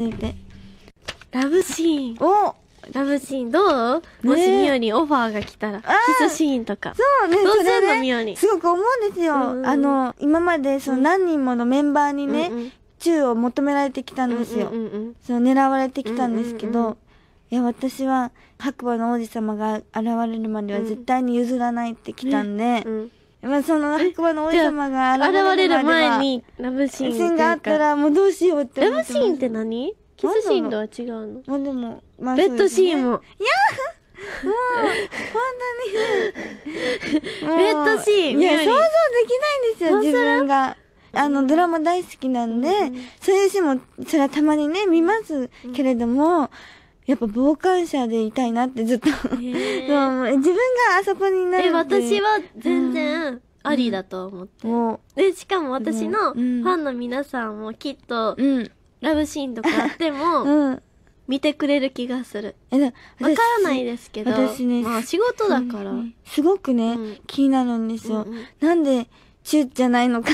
続いて。ラブシーン。おラブシーンどう、もしみおりオファーが来たら、キスシーンとか。そうね、どうするの、みり。すごく思うんですよ。あの、今までその何人ものメンバーにね、うんうん、を求められてきたんですよ。その狙われてきたんですけど、いや、私は白馬の王子様が現れるまでは絶対に譲らないって来たんで、うんうんまあ、その白馬の王子様が現れる前にラブシーンがあったらもうどうしようってラブシーンって何キスシーンとは違うのまあでも、まあベッドシーンも。いやもう、んなに。ベッドシーン。いや、想像できないんですよ、自分が。あの、ドラマ大好きなんで、うん、そういうシーンも、それはたまにね、見ますけれども、うんやっぱ傍観者でいたいなってずっと もう自分があそこになるえ私は全然ありだと思って、うん、でしかも私のファンの皆さんもきっと、うん、ラブシーンとかあっても、うん見てくれる気がする。え、わからないですけど。私ね。まあ仕事だから。すごくね、うん、気になるんですよ。うんうん、なんで、チューじゃないのか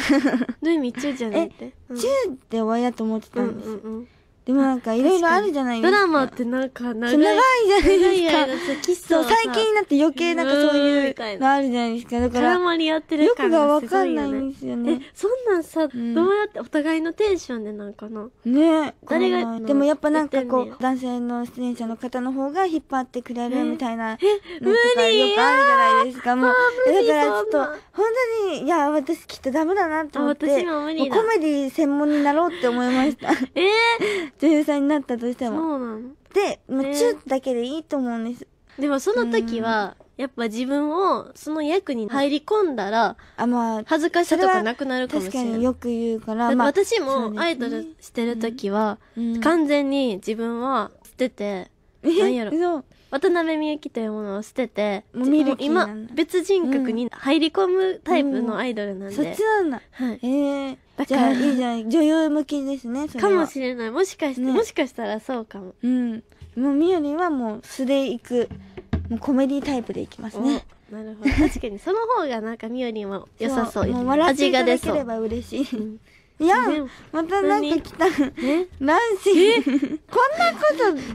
どういう意味チューじゃないって。え、うチューって終わりだと思ってたんです。うんうんうんでもなんかいろいろあるじゃないですか。ドラマってなんか長い。そう長い長いじゃないですキスか。そう、最近になって余計なんかそううんいみたいうのなあるじゃないですか。だか絡ら、まり合ってるいすよくがわかんないんですよねえ。、そんなんさ、んどうやってお互いのテンションでなんかな。ね誰がこでもやっぱなんかこう、男性の出演者の方の方が引っ張ってくれるみたいなのと無か理よくあるじゃないですか。もうあ、ー無だからちょっと本当に、いや、私きっとダメだなと思って、あ私も無理だコメディ専門になろうって思いました。えー、女優さんになったとしてもそうなのでもうチュッだけでいいと思うんです、でもその時は、やっぱ自分をその役に入り込んだら、あまあ恥ずかしさとかなくなるかもし確れかない。によく言うから、まあ、私もねアイドルしてる時は、完全に自分は捨てて、なんやろう渡辺美幸というものを捨ててもう今別人格に入り込むタイプのアイドルなんで、うん、そっちなんだ、はい、えー、だからいいじゃない女優向きですねかもしれないもしかして、ね、もしかしたらそうかもうんもうみよりはもう素でいくもうコメディタイプでいきますねなるほど確かにその方がなんかみよりも良さそうです、もう笑っていただければ嬉しい、いや、またなんか来た。ナンシー。こんなこと、なんで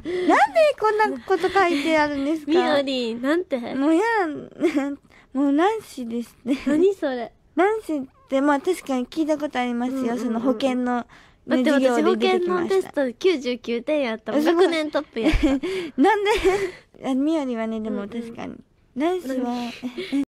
こんなこと書いてあるんですかみどり、なんてもうや、もうナンシーですね。何それ。ナンシーって、まあ確かに聞いたことありますよ。その保険の。だって私保険のテスト99点やったもん。学年トップやった。なんでみよりはね、でも確かに。ナンシーは。